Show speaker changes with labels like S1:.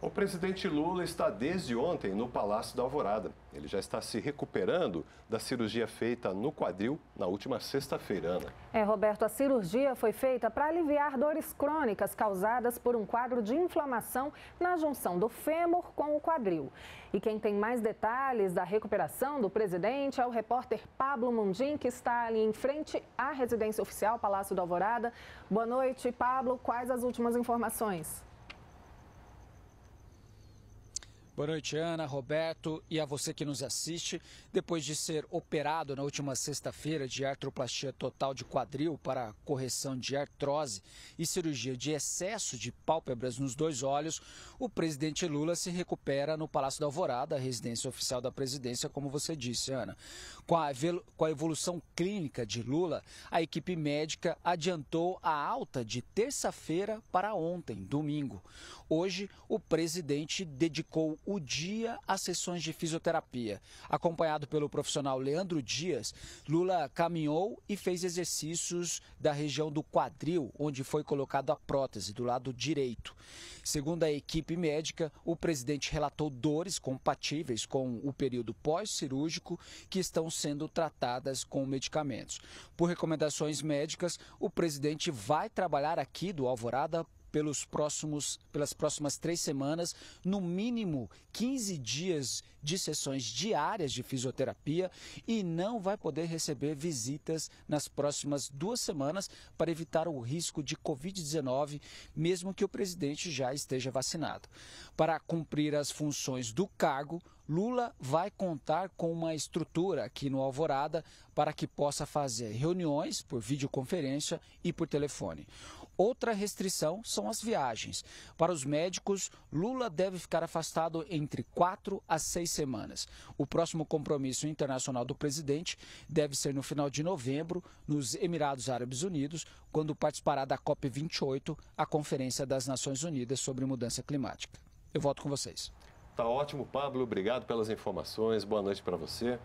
S1: O presidente Lula está desde ontem no Palácio da Alvorada. Ele já está se recuperando da cirurgia feita no quadril na última sexta-feira, Ana. É, Roberto, a cirurgia foi feita para aliviar dores crônicas causadas por um quadro de inflamação na junção do fêmur com o quadril. E quem tem mais detalhes da recuperação do presidente é o repórter Pablo Mundim, que está ali em frente à residência oficial Palácio da Alvorada. Boa noite, Pablo. Quais as últimas informações?
S2: Boa noite, Ana, Roberto e a você que nos assiste. Depois de ser operado na última sexta-feira de artroplastia total de quadril para correção de artrose e cirurgia de excesso de pálpebras nos dois olhos, o presidente Lula se recupera no Palácio da Alvorada, a residência oficial da presidência, como você disse, Ana. Com a evolução clínica de Lula, a equipe médica adiantou a alta de terça-feira para ontem, domingo. Hoje, o presidente dedicou o dia às sessões de fisioterapia. Acompanhado pelo profissional Leandro Dias, Lula caminhou e fez exercícios da região do quadril, onde foi colocada a prótese do lado direito. Segundo a equipe médica, o presidente relatou dores compatíveis com o período pós-cirúrgico que estão sendo tratadas com medicamentos. Por recomendações médicas, o presidente vai trabalhar aqui do Alvorada pelos próximos, pelas próximas três semanas, no mínimo 15 dias de sessões diárias de fisioterapia e não vai poder receber visitas nas próximas duas semanas para evitar o risco de Covid-19, mesmo que o presidente já esteja vacinado. Para cumprir as funções do cargo, Lula vai contar com uma estrutura aqui no Alvorada para que possa fazer reuniões por videoconferência e por telefone. Outra restrição são as viagens. Para os médicos, Lula deve ficar afastado entre quatro a seis semanas. O próximo compromisso internacional do presidente deve ser no final de novembro, nos Emirados Árabes Unidos, quando participará da COP28, a Conferência das Nações Unidas sobre Mudança Climática. Eu volto com vocês.
S1: Tá ótimo, Pablo. Obrigado pelas informações. Boa noite para você.